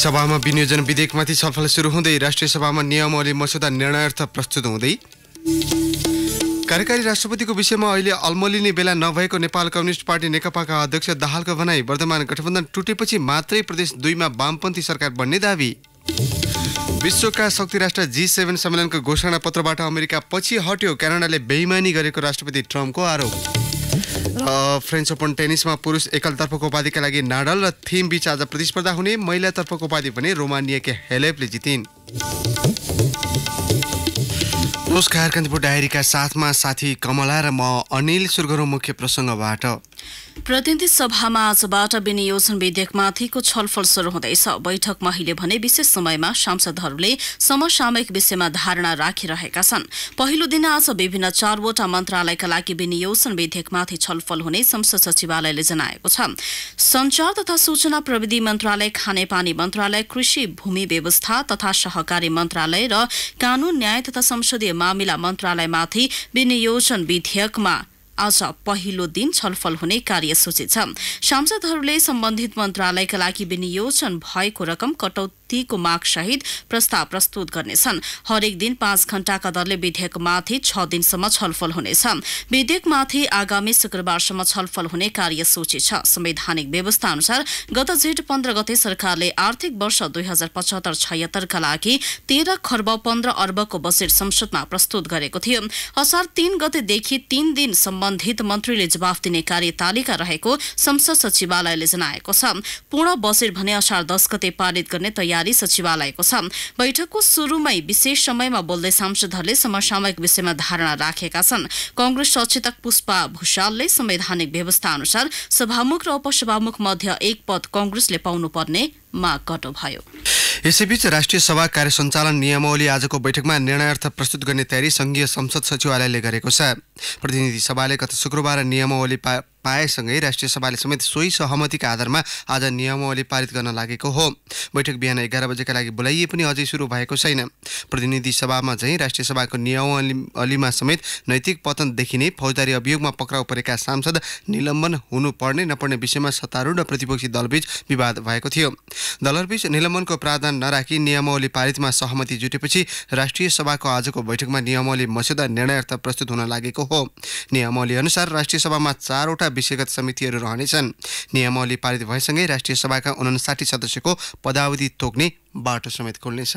सभामा विनियोजन विधेयकमाथि छलफल सुरु हुँदै राष्ट्रिय सभामा नियमावली मस्यौदा निर्णयार्थ प्रस्तुत हुँदै कार्यकारी राष्ट्रपतिको विषयमा अहिले अल्मलिने बेला नभएको नेपाल कम्युनिस्ट पार्टी नेकपाका अध्यक्ष दाहालको भनाई वर्तमान गठबन्धन टुटेपछि मात्रै प्रदेश दुईमा वामपन्थी सरकार बन्ने दावी विश्वका शक्ति राष्ट्र जी सेभेन सम्मेलनको घोषणापत्रबाट अमेरिका पछि हट्यो क्यानाडाले बेइमानी गरेको राष्ट्रपति ट्रम्पको आरोप र फ्रेन्च ओपन टेनिसमा पुरुष एकलतर्फको उपाधिका लागि नाडल र थिम बीच आज प्रतिस्पर्धा हुने महिलातर्फको उपाधि भने रोमानियाकी हेलेपले जितिन् नमस्कार कान्तिपुर डायरीका साथमा साथी कमला र म अनिल सुर्गरो मुख्य प्रसङ्गबाट प्रतिनिधि सभामा आजबाट विनियोजन विधेयकमाथिको छलफल शुरू हुँदैछ बैठकमा अहिले भने विशेष समयमा सांसदहरूले समसामयिक विषयमा धारणा राखिरहेका छन् पहिलो दिन आज विभिन्न चारवटा मन्त्रालयका लागि विनियोजन विधेयकमाथि छलफल हुने संसद सचिवालयले जनाएको छ संचार तथा सूचना प्रविधि मन्त्रालय खानेपानी मन्त्रालय कृषि भूमि व्यवस्था तथा सहकारी मन्त्रालय र कानून न्याय तथा संसदीय मामिला मन्त्रालयमाथि विनियोजन विधेयकमा आज पहिलो दिन छलफल हुने कार्यसूची छ सांसदहरूले सम्बन्धित मन्त्रालयका लागि विनियोजन भएको रकम कटौती व्यक्तिको मागसहित प्रस्ताव प्रस्तुत गर्नेछन् हरेक दिन पाँच घण्टाका दरले विधेयकमाथि छ दिनसम्म छलफल हुनेछ विधेयकमाथि आगामी शुक्रबारसम्म छलफल हुने कार्यसूची छ संवैधानिक व्यवस्था अनुसार गत जेठ पन्ध्र गते सरकारले आर्थिक वर्ष दुई हजार पचहत्तर छयत्तरका लागि तेह्र खर्ब पन्ध्र अर्बको बजेट संसदमा प्रस्तुत गरेको थियो असार तीन गतेदेखि तीन दिन सम्बन्धित मन्त्रीले जवाफ दिने कार्यतालिका रहेको संसद सचिवालयले जनाएको छ पूर्ण बजेट भने असार दस गते पारित गर्ने तयारी जिम्मेदारी सचिवालयको छ बैठकको सुरुमै विशेष समयमा बोल्दै सांसदहरूले समसामयिक विषयमा धारणा राखेका छन् कंग्रेस सचेतक पुष्पा भूषालले संवैधानिक व्यवस्था अनुसार सभामुख र उपसभामुख मध्य एक पद कंग्रेसले पाउनुपर्ने मा घटो भयो यसैबीच राष्ट्रिय सभा कार्य सञ्चालन नियमावली आजको बैठकमा निर्णयार्थ प्रस्तुत गर्ने तयारी सङ्घीय संसद सचिवालयले गरेको छ प्रतिनिधि सभाले गत शुक्रबार नियमावली पा पाएसँगै राष्ट्रिय सभाले समेत सोही सहमतिका आधारमा आज नियमावली पारित गर्न लागेको हो बैठक बिहान एघार बजेका लागि बोलाइए पनि अझै सुरु भएको छैन प्रतिनिधि सभामा झैँ राष्ट्रिय सभाको नियमावलीमा समेत नैतिक पतन देखिने फौजदारी अभियोगमा पक्राउ परेका सांसद निलम्बन हुनुपर्ने नपर्ने विषयमा सत्तारूढ र प्रतिपक्षी दलबीच विवाद भएको थियो दलहरूबीच निलम्बनको प्रावधान नराखी नियमावली पारितमा सहमति जुटेपछि राष्ट्रिय सभाको आजको बैठकमा नियमावली मस्यौदा निर्णयार्थ प्रस्तुत हुन लागेको हो नियमावली अनुसार राष्ट्रिय सभामा चारवटा विषयगत समितिहरू रहनेछन् नियमावली पारित भएसँगै राष्ट्रिय सभाका उनासाठी सदस्यको पदावधि तोक्ने बाटो समेत खुल्नेछ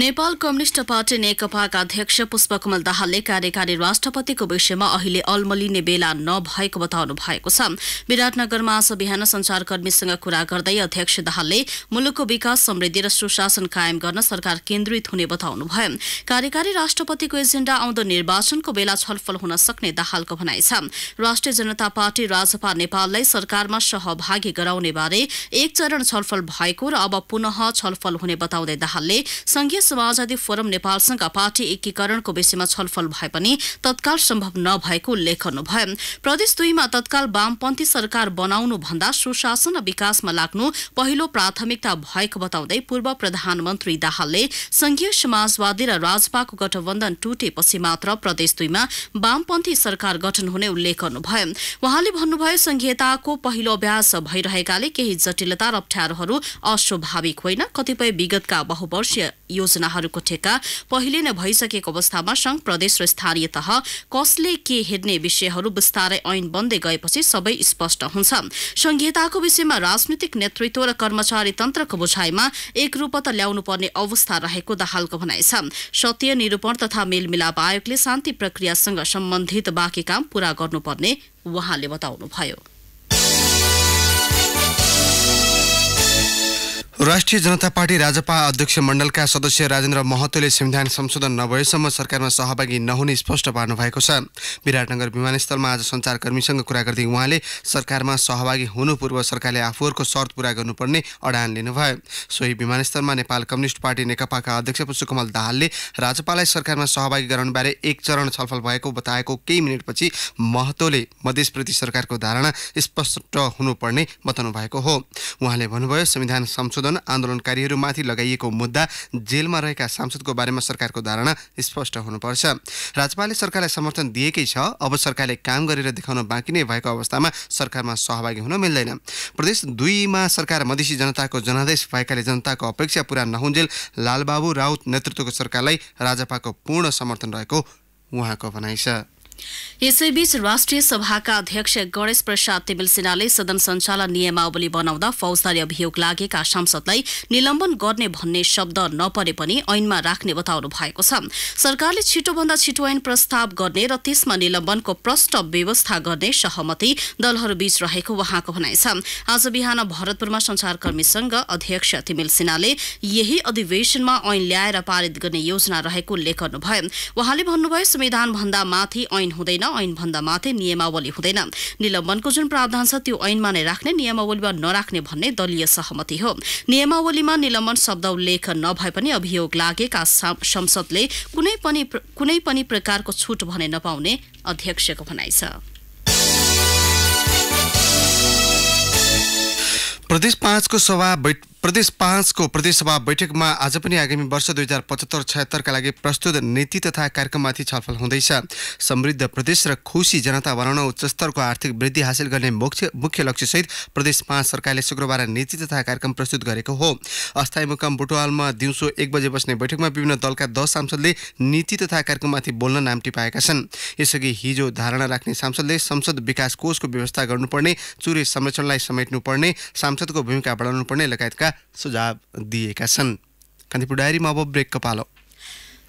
नेपाल कम्युनिष्ट पार्टी नेकपाका अध्यक्ष पुष्पकमल दाहालले कार्यकारी राष्ट्रपतिको विषयमा अहिले अल्मलिने बेला नभएको बताउनु भएको छ विराटनगरमा आज बिहान संचारकर्मीसँग कुरा गर्दै अध्यक्ष दाहालले मुलुकको विकास समृद्धि र सुशासन कायम गर्न सरकार केन्द्रित हुने बताउनुभयो कार्यकारी राष्ट्रपतिको एजेण्डा आउँदो निर्वाचनको बेला छलफल हुन सक्ने दाहालको भनाइ छ राष्ट्रिय जनता पार्टी राजपा नेपाललाई सरकारमा सहभागी गराउने बारे एक चरण छलफल भएको र अब पुनः छलफल हुने बताउँदै दाहालले संघीय समाजवादी फोरम नेपालसँग पार्टी एकीकरणको विषयमा छलफल भए पनि तत्काल सम्भव नभएको उल्लेख गर्नुभयो प्रदेश दुईमा तत्काल वामपन्थी सरकार बनाउनु भन्दा सुशासन र विकासमा लाग्नु पहिलो प्राथमिकता भएको बताउँदै पूर्व प्रधानमन्त्री दाहालले संघीय समाजवादी र राजपाको गठबन्धन टुटेपछि मात्र प्रदेश दुईमा वामपन्थी सरकार गठन हुने उल्लेख गर्नुभयो उहाँले भन्नुभयो संघीयताको पहिलो अभ्यास भइरहेकाले केही जटिलता र अप्ठ्यारोहरू अस्वाभाविक होइन कतिपय विगतका बहुवर्षीय योजना योजनाहरूको ठेका पहिले नै भइसकेको अवस्थामा संघ प्रदेश र स्थानीय तह कसले के हेर्ने विषयहरू विस्तारै ऐन बन्दै गएपछि सबै स्पष्ट हुन्छ संहिताको विषयमा राजनीतिक नेतृत्व र कर्मचारी तन्त्रको बुझाइमा एकरूपता पर्ने अवस्था रहेको दाहालको भनाइ छ सत्य निरूपण तथा मेलमिलाप आयोगले शान्ति प्रक्रियासँग सम्बन्धित बाँकी काम पूरा गर्नुपर्ने उहाँले बताउनुभयो राष्ट्रिय जनता पार्टी राजपा अध्यक्ष मण्डलका सदस्य राजेन्द्र महतोले संविधान संशोधन नभएसम्म सरकारमा सहभागी नहुने स्पष्ट पार्नु भएको छ विराटनगर विमानस्थलमा आज सञ्चारकर्मीसँग कुरा गर्दै उहाँले सरकारमा सहभागी हुनुपूर्व सरकारले आफूहरूको शर्त पूरा गर्नुपर्ने अडान लिनुभयो सोही विमानस्थलमा नेपाल कम्युनिस्ट पार्टी नेकपाका अध्यक्ष पुष्पकमल दाहालले राजपालाई सरकारमा सहभागी गराउनुबारे एक चरण छलफल भएको बताएको केही मिनटपछि महतोले मधेसप्रति सरकारको धारणा स्पष्ट हुनुपर्ने बताउनु भएको हो उहाँले भन्नुभयो संविधान संशोधन सम्बोधन आन्दोलनकारीहरूमाथि लगाइएको मुद्दा जेलमा रहेका सांसदको बारेमा सरकारको धारणा स्पष्ट हुनुपर्छ राज्यपालले सरकारलाई समर्थन दिएकै छ अब सरकारले काम गरेर देखाउन बाँकी नै भएको अवस्थामा सरकारमा सहभागी हुन मिल्दैन प्रदेश दुईमा सरकार मधेसी जनताको जनादेश भएकाले जनताको अपेक्षा पूरा नहुन्जेल लालबाबु राउत नेतृत्वको सरकारलाई राजपाको पूर्ण समर्थन रहेको उहाँको भनाइ छ यसैबीच राष्ट्रिय सभाका अध्यक्ष गणेश प्रसाद तिमिल सिन्हाले सदन सञ्चालन नियमावली बनाउँदा फौजदारी अभियोग लागेका सांसदलाई निलम्बन गर्ने भन्ने शब्द नपरे पनि ऐनमा राख्ने बताउनु भएको छ सरकारले छिटोभन्दा छिटो ऐन प्रस्ताव गर्ने र त्यसमा निलम्बनको प्रष्ट व्यवस्था गर्ने सहमति दलहरूबीच रहेको उहाँको भनाइ छ आज बिहान भरतपुरमा संचारकर्मीसँग अध्यक्ष तिमिल सिन्हाले यही अधिवेशनमा ऐन ल्याएर पारित गर्ने योजना रहेको उल्लेख गर्नुभयो उहाँले भन्नुभयो संविधानभन्दा माथि ऐन ऐन हुँदैन ऐनभन्दा माथि नियमावली हुँदैन निलम्बनको जुन प्रावधान छ त्यो ऐनमा नै राख्ने नियमावलीमा नराख्ने भन्ने दलीय सहमति हो नियमावलीमा निलम्बन शब्द उल्लेख नभए पनि अभियोग लागेका संसदले कुनै पनि कुनै पनि प्रकारको छुट भने नपाउने अध्यक्षको भनाइ छ प्रदेश पाँचको सभा प्रदेश पाँचको प्रदेशसभा बैठकमा आज पनि आगामी वर्ष दुई हजार पचहत्तर छयत्तरका लागि प्रस्तुत नीति तथा कार्यक्रममाथि छलफल हुँदैछ समृद्ध प्रदेश र खुसी जनता बनाउन उच्च स्तरको आर्थिक वृद्धि हासिल गर्ने मुख्य मुख्य लक्ष्यसहित प्रदेश पाँच सरकारले शुक्रबार नीति तथा कार्यक्रम प्रस्तुत गरेको हो अस्थायी मुकाम बुटवालमा दिउँसो एक बजे बस्ने बैठकमा विभिन्न दलका दस सांसदले नीति तथा कार्यक्रममाथि बोल्न नाम टिपाएका छन् यसअघि हिजो धारणा राख्ने सांसदले संसद विकास कोषको व्यवस्था गर्नुपर्ने चुरे संरक्षणलाई समेट्नुपर्ने सांसदको भूमिका बढाउनुपर्ने लगायतका सुझाव दिएका छन् कान्तिपुर डायरीमा अब ब्रेकको पालो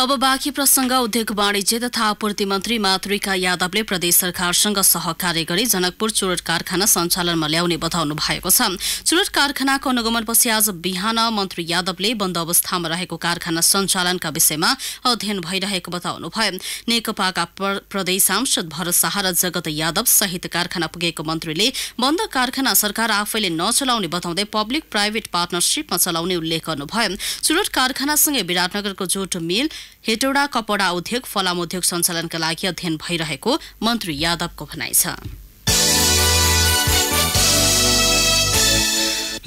अब बाँकी प्रसङ्ग उद्योग वाणिज्य तथा आपूर्ति मन्त्री मातृका यादवले प्रदेश सरकारसँग सहकार्य गरी जनकपुर चुरट कारखाना सञ्चालनमा ल्याउने बताउनु भएको छ चुरट कारखानाको अनुगमनपछि आज बिहान मन्त्री यादवले बन्द अवस्थामा रहेको कारखाना सञ्चालनका विषयमा अध्ययन भइरहेको बताउनु भयो नेकपाका प्रदेश सांसद भरत शाह र जगत यादव सहित कारखाना पुगेको मन्त्रीले बन्द कारखाना सरकार आफैले नचलाउने बताउँदै पब्लिक प्राइभेट पार्टनरसिपमा चलाउने उल्लेख गर्नुभयो चुरट कारखानासँगै विराटनगरको जोट मिल हेटौडा कपडा उद्योग फलाम उद्योग सञ्चालनका लागि अध्ययन भइरहेको मन्त्री यादवको भनाइ छ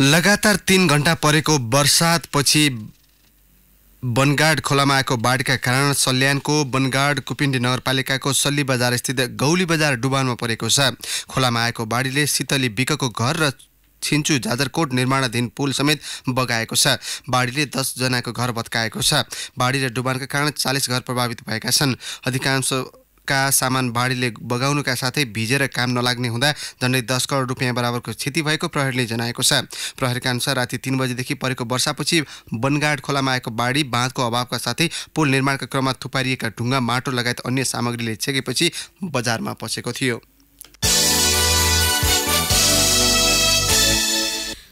लगातार तीन घण्टा परेको वर्षातपछि बनगाड खोलामा आएको बाढीका कारण सल्यानको बनगाड कुपिण्डी नगरपालिकाको सल्ली बजारस्थित गौली बजार डुबानमा परेको छ खोलामा आएको बाढीले शीतली बिकको घर र छिन्चु जाजरकोट निर्माणाधीन पुल समेत बगाएको छ बाढीले दसजनाको घर भत्काएको छ बाढी र डुबानका कारण चालिस घर प्रभावित भएका छन् अधिकांश का सामान बाढीले बगाउनुका साथै भिजेर काम नलाग्ने हुँदा झन्डै दस करोड रुपियाँ बराबरको क्षति भएको प्रहरीले जनाएको छ प्रहरीका अनुसार राति तिन बजेदेखि परेको वर्षापछि बनगाड खोलामा आएको बाढी बाँधको अभावका साथै पुल निर्माणका क्रममा थुपारिएका ढुङ्गा माटो लगायत अन्य सामग्रीले छेकेपछि बजारमा पसेको थियो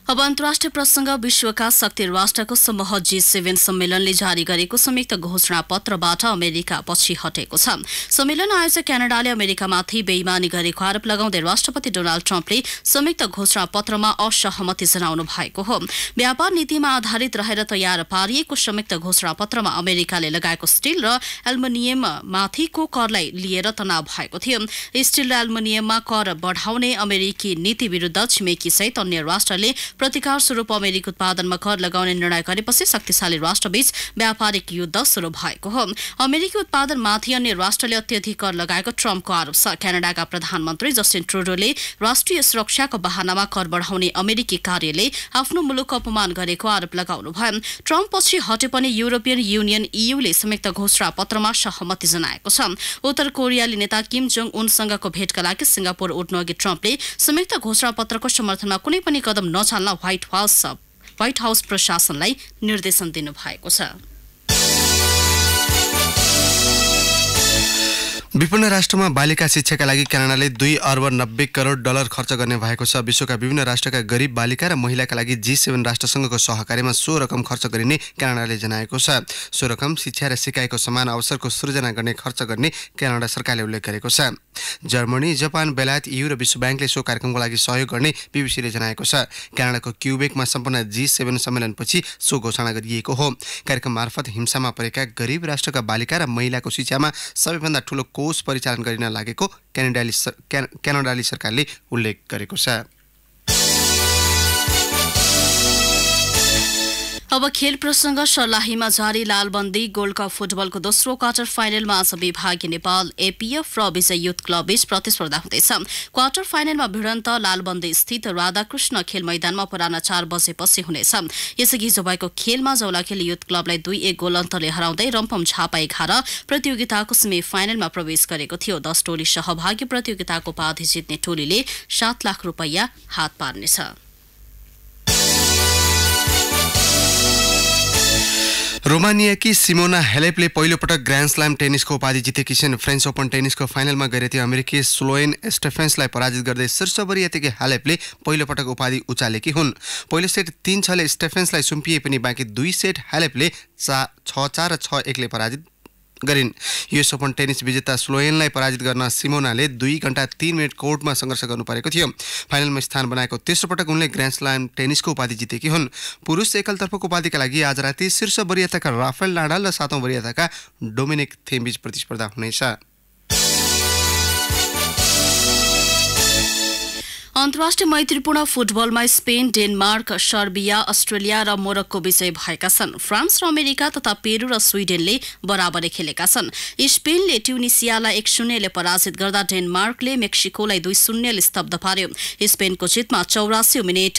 अब अन्तर्राष्ट्रिय प्रसंग विश्वका शक्ति राष्ट्रको समूह जी सेभेन सम्मेलनले जारी गरेको संयुक्त घोषणा पत्रबाट अमेरिका पछि हटेको छ सम्मेलन आयोजक क्यानाडाले अमेरिकामाथि बेइमानी गरेको आरोप लगाउँदै राष्ट्रपति डोनाल्ड ट्रम्पले संयुक्त घोषणा पत्रमा असहमति जनाउनु भएको हो व्यापार नीतिमा आधारित रहेर तयार पारिएको संयुक्त घोषणा पत्रमा अमेरिकाले लगाएको स्टील र एल्मुनियममाथिको करलाई लिएर तनाव भएको थियो स्टिल र एल्मुनियममा कर बढाउने अमेरिकी नीति विरूद्ध सहित अन्य राष्ट्रले प्रतिकार स्वरूप अमेरिकी उत्पादनमा कर लगाउने निर्णय गरेपछि शक्तिशाली राष्ट्रबीच व्यापारिक युद्ध शुरू भएको हो अमेरिकी उत्पादनमाथि अन्य राष्ट्रले अत्यधिक कर लगाएको ट्रम्पको आरोप छ क्यानाडाका प्रधानमन्त्री जस्टिन ट्रुडोले राष्ट्रिय सुरक्षाको बहानामा कर बढाउने अमेरिकी कार्यले आफ्नो मुलुकको अपमान गरेको आरोप लगाउनु भयो ट्रम्प पछि हटे पनि युरोपियन युनियन इयुले संयुक्त घोषणा पत्रमा सहमति जनाएको छ उत्तर कोरियाली नेता किम जोङ उनसँगको भेटका लागि सिङ्गापुर उठ्नु अघि ट्रम्पले संयुक्त घोषणा पत्रको समर्थनमा कुनै पनि कदम नचाल्न गर्न व्हाइट हाउस व्हाइट हाउस प्रशासनलाई निर्देशन दिनुभएको छ विपन्न राष्ट्रमा बालिका शिक्षाका लागि क्यानाडाले दुई अर्ब नब्बे करोड डलर खर्च गर्ने भएको छ विश्वका विभिन्न राष्ट्रका गरिब बालिका र महिलाका लागि जी सेभेन राष्ट्रसङ्घको सहकार्यमा सो रकम खर्च गरिने क्यानाडाले जनाएको छ सो रकम शिक्षा र सिकाइको समान अवसरको सृजना गर्ने खर्च गर्ने क्यानाडा सरकारले उल्लेख गरेको छ जर्मनी जापान बेलायत यु र विश्व ब्याङ्कले सो कार्यक्रमको लागि सहयोग गर्ने बिबिसीले जनाएको छ क्यानाडाको क्युबेकमा सम्पन्न जी सेभेन सम्मेलनपछि सो घोषणा गरिएको हो कार्यक्रम मार्फत हिंसामा परेका गरिब राष्ट्रका बालिका र महिलाको शिक्षामा सबैभन्दा ठुलो कोष परिचालन गरिन लागेको क्यानाडाली क्यानाडाली सरकारले उल्लेख गरेको छ अब खेल प्रसङ्ग सर्लाहीमा जारी लालबन्दी गोल्ड कप फुटबलको दोस्रो क्वार्टर फाइनलमा आज विभागीय नेपाल एपिएफ र विजय युथ बीच प्रतिस्पर्धा हुँदैछ क्वार्टर फाइनलमा भिडन्त लालबन्दी स्थित राधाकृष्ण खेल मैदानमा पुरानो चार बजेपछि हुनेछ यसअघि हिजो भएको खेलमा जौलाखेल युथ क्लबलाई दुई एक गोल अन्तरले हराउँदै रम्पम झापा एघार प्रतियोगिताको सेमी फाइनलमा प्रवेश गरेको थियो दस टोली सहभागी प्रतियोगिताको उपाधि जित्ने टोलीले सात लाख रुपैयाँ हात पार्नेछ रोमानियाकी सिमोना हेलेपले पहिलोपटक ग्रान्ड स्लाम टेनिसको उपाधि जितेकी छिन् फ्रेन्च ओपन टेनिसको फाइनलमा गएर थियो अमेरिकी स्लोएन स्टेफेन्सलाई पराजित गर्दै शीर्षभरि यतिकै हेलेपले पहिलोपटक उपाधि उचालेकी हुन् पहिलो सेट तिन छले स्टेफेन्सलाई सुम्पिए पनि बाँकी दुई सेट हेलेपले चा छ चार र छ एकले पराजित गरिन् युएस ओपन टेनिस विजेता स्लोएनलाई पराजित गर्न सिमोनाले दुई घन्टा तिन मिनट कोर्टमा सङ्घर्ष गर्नु परेको थियो फाइनलमा स्थान बनाएको तेस्रो पटक उनले ग्रान्ड टेनिसको उपाधि जितेकी हुन् पुरुष एकलतर्फको उपाधिका लागि आज राति शीर्ष वरियताका राफेल नाडाल र सातौँ वरियताका डोमिनिक थेम्बिज प्रतिस्पर्धा हुनेछ अन्तर्राष्ट्रिय मैत्रीपूर्ण फुटबलमा स्पेन डेनमार्क सर्बिया अस्ट्रेलिया र मोरक्को विजय भएका छन् फ्रान्स र अमेरिका तथा पेरू र स्विडेनले बराबरै खेलेका छन् स्पेनले ट्युनिसियालाई एक शून्यले पराजित गर्दा डेनमार्कले मेक्सिकोलाई दुई शून्यले स्तब्ध पार्यो स्पेनको जितमा चौरासी मिनट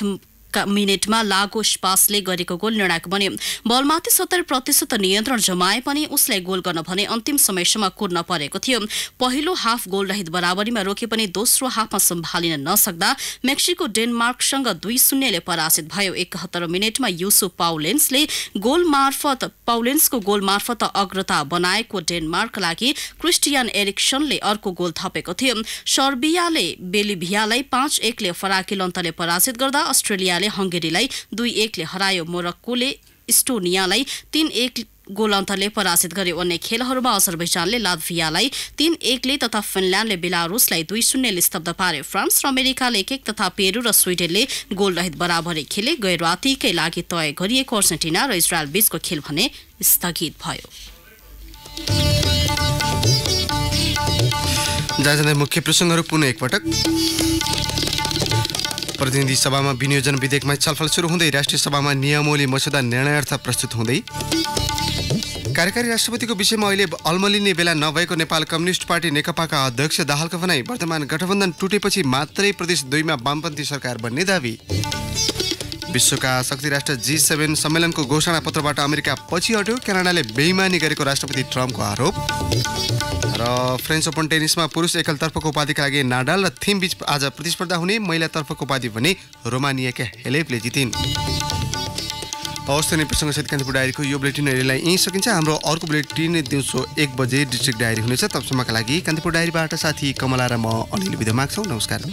मिनेटमा लागो स्पासले गरेको गोल निर्णायक बन्यो बलमाथि सत्तर प्रतिशत नियन्त्रण जमाए पनि उसलाई गोल गर्न भने अन्तिम समयसम्म कुर्न परेको थियो पहिलो हाफ गोलरहित बराबरीमा रोके पनि दोस्रो हाफमा सम्हालिन नसक्दा मेक्सिको डेनमार्कसँग दुई शून्यले पराजित भयो एकहत्तर मिनेटमा युसुफ पाउलेन्सले गोल मार्फत पाउलेन्सको गोल मार्फत अग्रता बनाएको डेनमार्क लागि क्रिस्टियन एरिक्सनले अर्को गोल थपेको थियो सर्बियाले बेलिभियालाई पाँच एकले फराकिल अन्तले पराजित गर्दा अस्ट्रेलिया अस्ट्रेलियाले हङ्गेरीलाई दुई एकले हरायो मोरक्कोले इस्टोनियालाई तीन एक गोल अन्तरले पराजित गरे अन्य खेलहरूमा असर अजरबैजानले लाभियालाई तीन एकले तथा फिनल्याण्डले बेलारुसलाई दुई शून्यले स्तब्ध पारे फ्रान्स र अमेरिकाले एक एक तथा पेरू र स्विडेनले गोलरहित बराबरी खेले गैर रातिकै लागि तय गरिएको अर्जेन्टिना र इजरायल बीचको खेल भने स्थगित भयो मुख्य पुनः एकपटक प्रतिनिधि सभामा विनियोजन विधेयकमा छलफल सुरु हुँदै राष्ट्रिय सभामा नियमावली मस्यौदा निर्णयार्थ प्रस्तुत हुँदै कार्यकारी राष्ट्रपतिको विषयमा अहिले अल्मलिने बेला नभएको नेपाल कम्युनिस्ट पार्टी नेकपाका अध्यक्ष दाहालको भनाई वर्तमान गठबन्धन टुटेपछि मात्रै प्रदेश दुईमा वामपन्थी सरकार बन्ने दावी विश्वका शक्ति राष्ट्र जी सेभेन सम्मेलनको घोषणा पत्रबाट अमेरिका पछि हट्यो क्यानाडाले बेइमानी गरेको राष्ट्रपति ट्रम्पको आरोप र फ्रेन्च ओपन टेनिसमा पुरुष एकलतर्फको उपाधिका लागि नाडाल र थिम थिमबीच आज प्रतिस्पर्धा हुने महिलातर्फको उपाधि भने रोमानियाका हेलेपले जितिन् हवस् त प्रसङ्गसहित कान्तिपुर डायरीको यो बुलेटिन हेरीलाई यहीँ सकिन्छ हाम्रो अर्को बुलेटिन दिउँसो एक बजे डिस्ट्रिक्ट डायरी हुनेछ तबसम्मका लागि कान्तिपुर डायरीबाट साथी कमला र म अनिल विध माग्छौँ नमस्कार